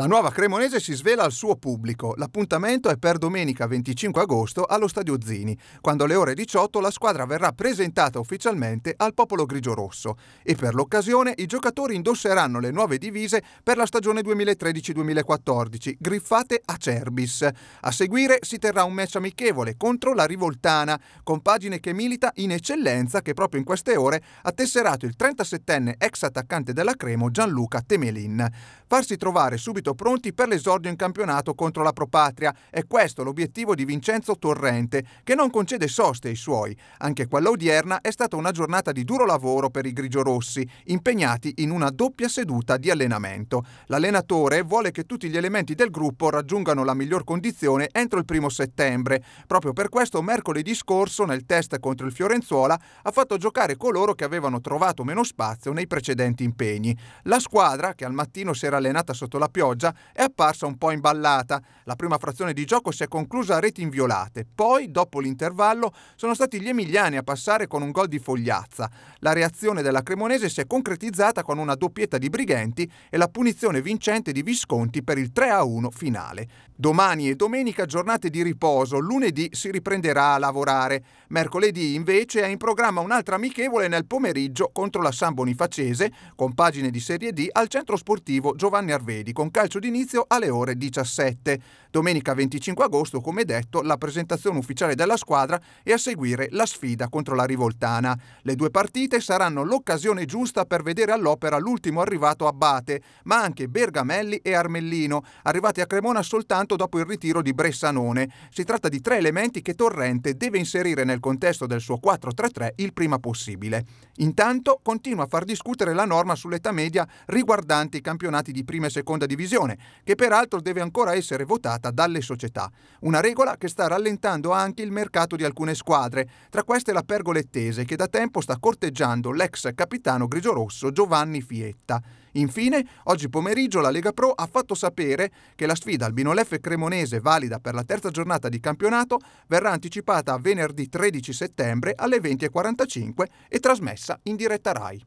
La nuova Cremonese si svela al suo pubblico. L'appuntamento è per domenica 25 agosto allo Stadio Zini, quando alle ore 18 la squadra verrà presentata ufficialmente al popolo grigio-rosso e per l'occasione i giocatori indosseranno le nuove divise per la stagione 2013-2014, griffate a Cerbis. A seguire si terrà un match amichevole contro la Rivoltana, compagine che milita in eccellenza che proprio in queste ore ha tesserato il 37enne ex attaccante della Cremo Gianluca Temelin. Farsi trovare subito subito pronti per l'esordio in campionato contro la Propatria. È questo l'obiettivo di Vincenzo Torrente, che non concede soste ai suoi. Anche quella odierna è stata una giornata di duro lavoro per i grigiorossi, impegnati in una doppia seduta di allenamento. L'allenatore vuole che tutti gli elementi del gruppo raggiungano la miglior condizione entro il primo settembre. Proprio per questo mercoledì scorso nel test contro il Fiorenzuola ha fatto giocare coloro che avevano trovato meno spazio nei precedenti impegni. La squadra, che al mattino si era allenata sotto la pioggia, Perugia è apparsa un po' imballata. La prima frazione di gioco si è conclusa a reti inviolate, poi, dopo l'intervallo, sono stati gli emiliani a passare con un gol di Fogliazza. La reazione della Cremonese si è concretizzata con una doppietta di Brighenti e la punizione vincente di Visconti per il 3-1 finale. Domani e domenica giornate di riposo, lunedì si riprenderà a lavorare. Mercoledì invece è in programma un'altra amichevole nel pomeriggio contro la San Bonifacese, con pagine di Serie D al centro sportivo Giovanni Arvedi con calcio calcio d'inizio alle ore 17. Domenica 25 agosto, come detto, la presentazione ufficiale della squadra e a seguire la sfida contro la Rivoltana. Le due partite saranno l'occasione giusta per vedere all'opera l'ultimo arrivato Abbate, ma anche Bergamelli e Armellino, arrivati a Cremona soltanto dopo il ritiro di Bressanone. Si tratta di tre elementi che Torrente deve inserire nel contesto del suo 4-3-3 il prima possibile. Intanto continua a far discutere la norma sull'età media riguardante i campionati di prima e seconda divisione, che peraltro deve ancora essere votata applicata dalle società, una regola che sta rallentando anche il mercato di alcune squadre, tra queste la pergolettese che da tempo sta corteggiando l'ex capitano grigiorosso Giovanni Fietta. Infine, oggi pomeriggio la Lega Pro ha fatto sapere che la sfida Albinoleffe Cremonese, valida per la terza giornata di campionato, verrà anticipata a venerdì 13 settembre alle 20.45 e trasmessa in diretta RAI.